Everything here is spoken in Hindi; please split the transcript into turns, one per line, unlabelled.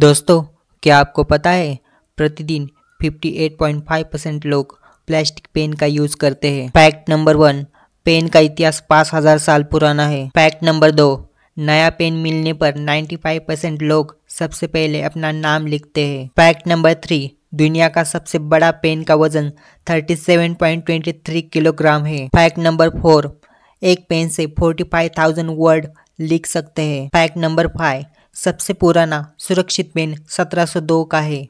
दोस्तों क्या आपको पता है प्रतिदिन 58.5 परसेंट लोग प्लास्टिक पेन का यूज करते हैं फैक्ट नंबर वन पेन का इतिहास पाँच हजार साल पुराना है फैक्ट नंबर दो नया पेन मिलने पर 95 परसेंट लोग सबसे पहले अपना नाम लिखते हैं फैक्ट नंबर थ्री दुनिया का सबसे बड़ा पेन का वजन 37.23 किलोग्राम है फैक्ट नंबर फोर एक पेन से 45,000 वर्ड लिख सकते हैं फैक्ट नंबर फाइव सबसे पुराना सुरक्षित बिन 1702 का है